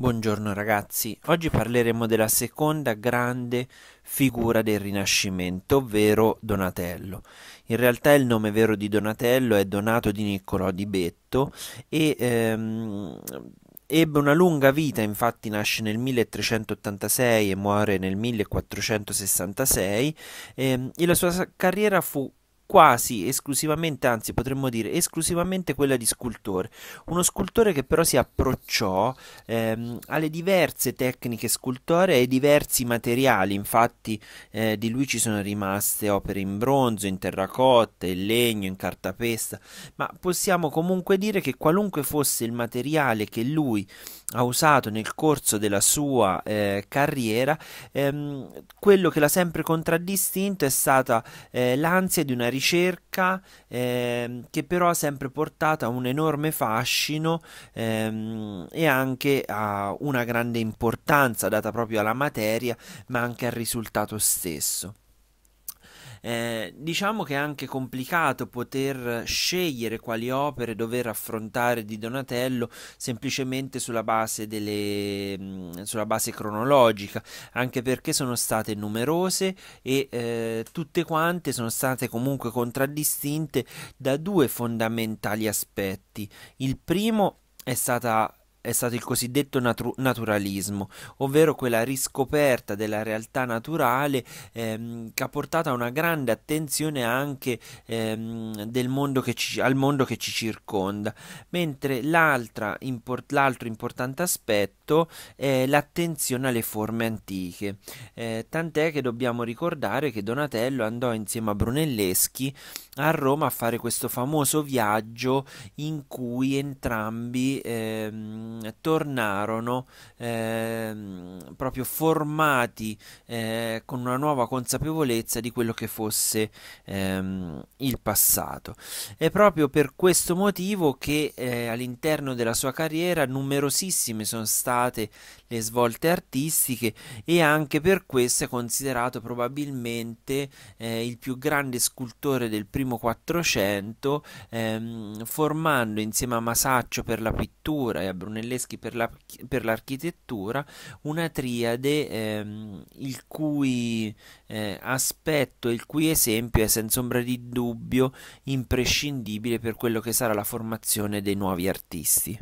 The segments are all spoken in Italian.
Buongiorno ragazzi, oggi parleremo della seconda grande figura del Rinascimento, ovvero Donatello. In realtà il nome vero di Donatello è Donato di Niccolò di Betto e ehm, ebbe una lunga vita, infatti nasce nel 1386 e muore nel 1466 ehm, e la sua carriera fu quasi esclusivamente, anzi potremmo dire esclusivamente quella di scultore, uno scultore che però si approcciò ehm, alle diverse tecniche scultoree e ai diversi materiali, infatti eh, di lui ci sono rimaste opere in bronzo, in terracotta, in legno, in cartapesta, ma possiamo comunque dire che qualunque fosse il materiale che lui ha usato nel corso della sua eh, carriera, ehm, quello che l'ha sempre contraddistinto è stata eh, l'ansia di una ricerca ricerca ehm, che però ha sempre portato a un enorme fascino ehm, e anche a una grande importanza data proprio alla materia ma anche al risultato stesso. Eh, diciamo che è anche complicato poter scegliere quali opere dover affrontare di Donatello semplicemente sulla base, delle, mm, sulla base cronologica, anche perché sono state numerose e eh, tutte quante sono state comunque contraddistinte da due fondamentali aspetti. Il primo è stata è stato il cosiddetto natu- naturalismo, ovvero quella riscoperta della realtà naturale ehm, che ha portato a una grande attenzione anche ehm, mondo ci, al mondo che ci circonda, mentre import- l'altro importante aspetto è l'attenzione alle forme antiche, eh, tant'è che dobbiamo ricordare che Donatello andò insieme a Brunelleschi a Roma a fare questo famoso viaggio in cui entrambi ehm, Ehm, tornarono ehm, proprio formati eh, con una nuova consapevolezza di quello che fosse ehm, il passato. È proprio per questo motivo che eh, all'interno della sua carriera numerosissime sono state le svolte artistiche e anche per questo è considerato probabilmente eh, il più grande scultore del primo Quattrocento, ehm, formando insieme a Masaccio per la pittura e a Brunelleschi Brunelleschi per, la, per l'architettura, una triade ehm, il cui eh, aspetto, il cui esempio è senza ombra di dubbio imprescindibile per quello che sarà la formazione dei nuovi artisti.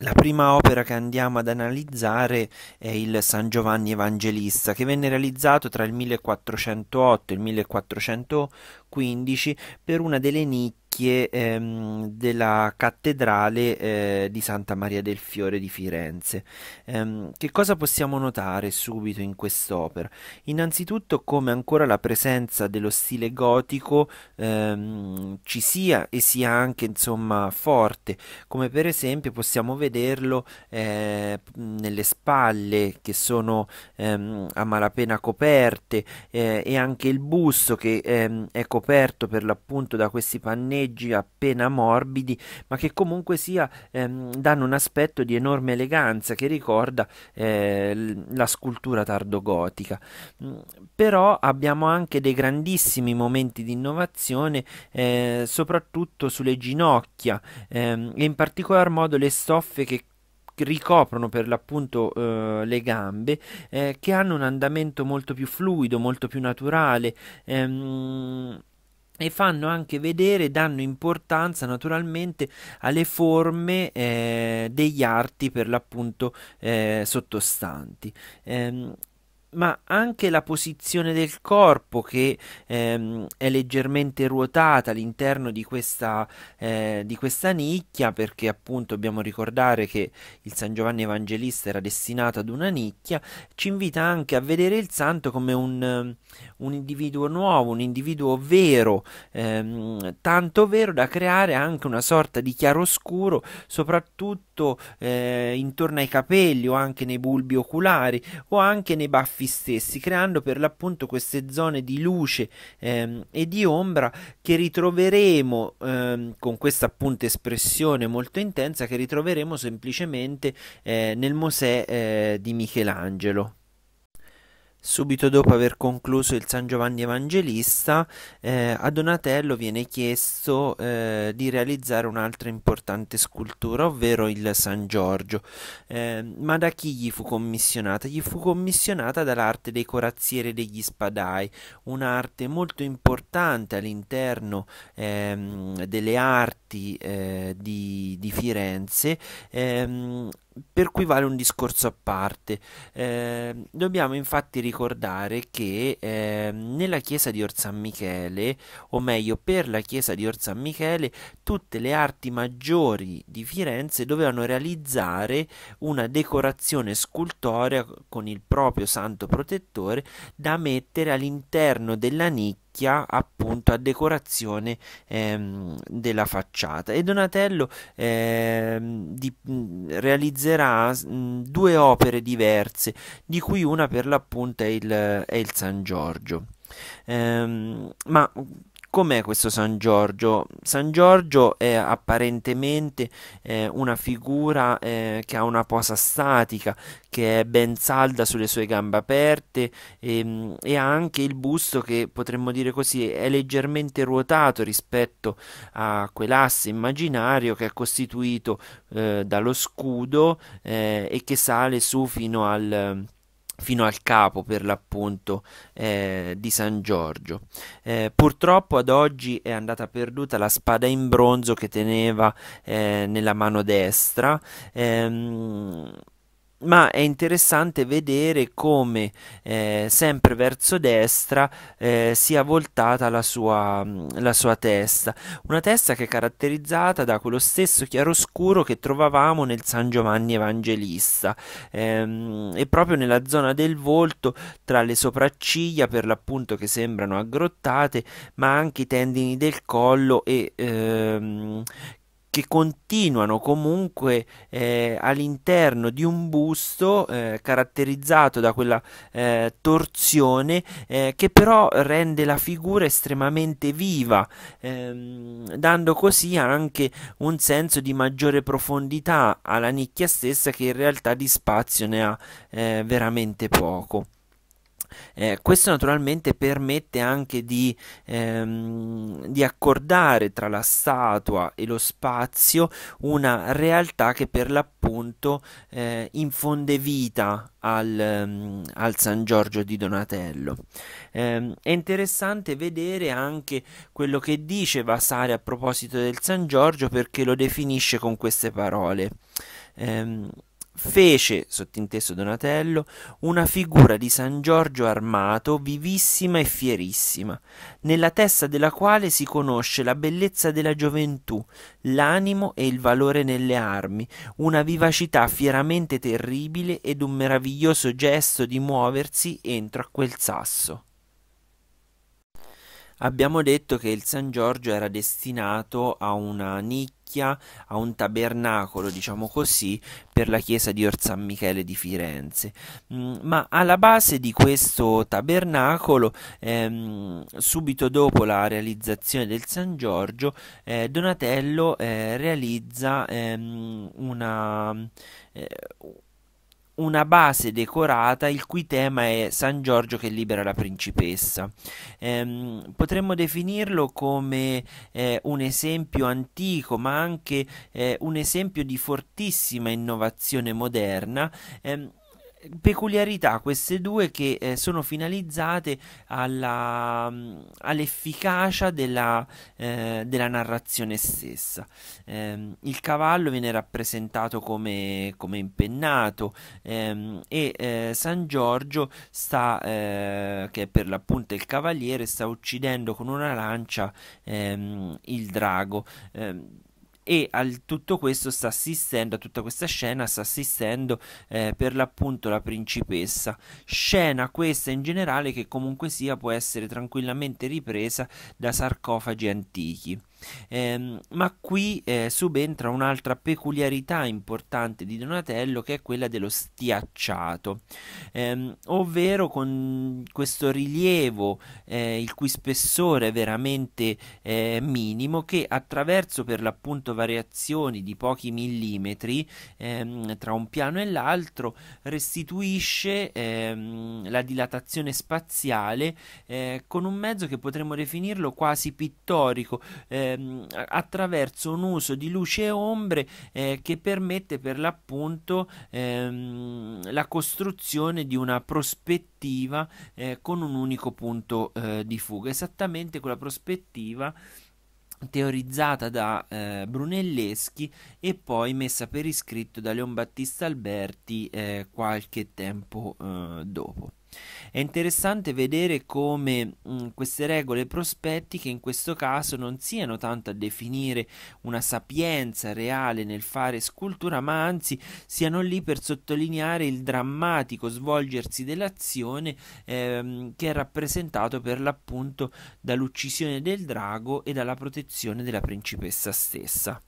La prima opera che andiamo ad analizzare è il San Giovanni Evangelista, che venne realizzato tra il 1408 e il 1415 per una delle nicchie nicchie ehm, della cattedrale eh, di Santa Maria del Fiore di Firenze. Ehm, che cosa possiamo notare subito in quest'opera? Innanzitutto come ancora la presenza dello stile gotico ehm, ci sia e sia anche insomma forte, come per esempio possiamo vederlo eh, nelle spalle che sono ehm, a malapena coperte eh, e anche il busto che ehm, è coperto per l'appunto da questi pannelli tratteggi appena morbidi, ma che comunque sia, ehm, danno un aspetto di enorme eleganza che ricorda eh, la scultura tardogotica. Mm, però abbiamo anche dei grandissimi momenti di innovazione, eh, soprattutto sulle ginocchia, ehm, e in particolar modo le stoffe che ricoprono per l'appunto eh, le gambe eh, che hanno un andamento molto più fluido, molto più naturale. Ehm e fanno anche vedere, danno importanza naturalmente alle forme eh, degli arti per l'appunto eh, sottostanti. Ehm, ma anche la posizione del corpo che ehm, è leggermente ruotata all'interno di questa, eh, di questa nicchia, perché appunto dobbiamo ricordare che il San Giovanni Evangelista era destinato ad una nicchia, ci invita anche a vedere il santo come un, un individuo nuovo, un individuo vero, ehm, tanto vero da creare anche una sorta di chiaroscuro, soprattutto molto eh, intorno ai capelli o anche nei bulbi oculari o anche nei baffi stessi, creando per l'appunto queste zone di luce ehm, e di ombra che ritroveremo ehm, con questa appunto espressione molto intensa che ritroveremo semplicemente eh, nel Mosè eh, di Michelangelo. Subito dopo aver concluso il San Giovanni Evangelista, eh, a Donatello viene chiesto eh, di realizzare un'altra importante scultura, ovvero il San Giorgio. Eh, ma da chi gli fu commissionata? Gli fu commissionata dall'arte dei corazzieri degli spadai, un'arte molto importante all'interno ehm, delle arti eh, di, di, Firenze, ehm, per cui vale un discorso a parte. Eh, dobbiamo infatti ricordare che eh, nella chiesa di Or Michele, o meglio per la chiesa di Orsan Michele, tutte le arti maggiori di Firenze dovevano realizzare una decorazione scultorea con il proprio santo protettore da mettere all'interno della nicchia specchia appunto a decorazione ehm, della facciata e Donatello ehm, di, realizzerà mh, due opere diverse di cui una per l'appunto è il, è il San Giorgio. Ehm, ma Com'è questo San Giorgio? San Giorgio è apparentemente eh, una figura eh, che ha una posa statica, che è ben salda sulle sue gambe aperte e, ehm, e ha anche il busto che potremmo dire così è leggermente ruotato rispetto a quell'asse immaginario che è costituito eh, dallo scudo eh, e che sale su fino al fino al capo per l'appunto eh, di San Giorgio. Eh, purtroppo ad oggi è andata perduta la spada in bronzo che teneva eh, nella mano destra. Ehm, ma è interessante vedere come eh, sempre verso destra eh, sia voltata la sua, mm, la sua, testa, una testa che è caratterizzata da quello stesso chiaroscuro che trovavamo nel San Giovanni Evangelista ehm, e proprio nella zona del volto tra le sopracciglia per l'appunto che sembrano aggrottate ma anche i tendini del collo e ehm, che continuano comunque eh, all'interno di un busto eh, caratterizzato da quella eh, torsione eh, che però rende la figura estremamente viva, ehm, dando così anche un senso di maggiore profondità alla nicchia stessa che in realtà di spazio ne ha eh, veramente poco. Eh, questo naturalmente permette anche di, ehm, di, accordare tra la statua e lo spazio una realtà che per l'appunto eh, infonde vita al, ehm, al, San Giorgio di Donatello. Eh, è interessante vedere anche quello che dice Vasari a proposito del San Giorgio perché lo definisce con queste parole. Ehm, fece, sottinteso Donatello, una figura di San Giorgio armato, vivissima e fierissima, nella testa della quale si conosce la bellezza della gioventù, l'animo e il valore nelle armi, una vivacità fieramente terribile ed un meraviglioso gesto di muoversi entro a quel sasso. Abbiamo detto che il San Giorgio era destinato a una nicchia, a un tabernacolo, diciamo così, per la chiesa di Orsan Michele di Firenze. Mm, ma alla base di questo tabernacolo, ehm, subito dopo la realizzazione del San Giorgio, eh, Donatello eh, realizza ehm, una. Eh, una base decorata il cui tema è San Giorgio che libera la principessa. Eh, potremmo definirlo come eh, un esempio antico, ma anche eh, un esempio di fortissima innovazione moderna. Ehm, peculiarità queste due che eh, sono finalizzate alla, mm, all'efficacia della, eh, della, narrazione stessa. Eh, il cavallo viene rappresentato come, come impennato ehm, e eh, San Giorgio sta, eh, che è per l'appunto il cavaliere, sta uccidendo con una lancia ehm, il drago. Ehm, e a tutto questo sta assistendo, a tutta questa scena sta assistendo eh, per l'appunto la principessa. Scena questa in generale che comunque sia può essere tranquillamente ripresa da sarcofagi antichi. Eh, ma qui eh, subentra un'altra peculiarità importante di Donatello che è quella dello stiacciato, ehm, ovvero con questo rilievo eh, il cui spessore è veramente eh, minimo che attraverso per l'appunto variazioni di pochi millimetri ehm, tra un piano e l'altro restituisce ehm, la dilatazione spaziale eh, con un mezzo che potremmo definirlo quasi pittorico. Eh, ehm, attraverso un uso di luce e ombre eh, che permette per l'appunto ehm, la costruzione di una prospettiva eh, con un unico punto eh, di fuga, esattamente quella prospettiva teorizzata da eh, Brunelleschi e poi messa per iscritto da Leon Battista Alberti eh, qualche tempo eh, dopo. È interessante vedere come mh, mm, queste regole prospettiche in questo caso non siano tanto a definire una sapienza reale nel fare scultura, ma anzi siano lì per sottolineare il drammatico svolgersi dell'azione ehm, che è rappresentato per l'appunto dall'uccisione del drago e dalla protezione della principessa stessa.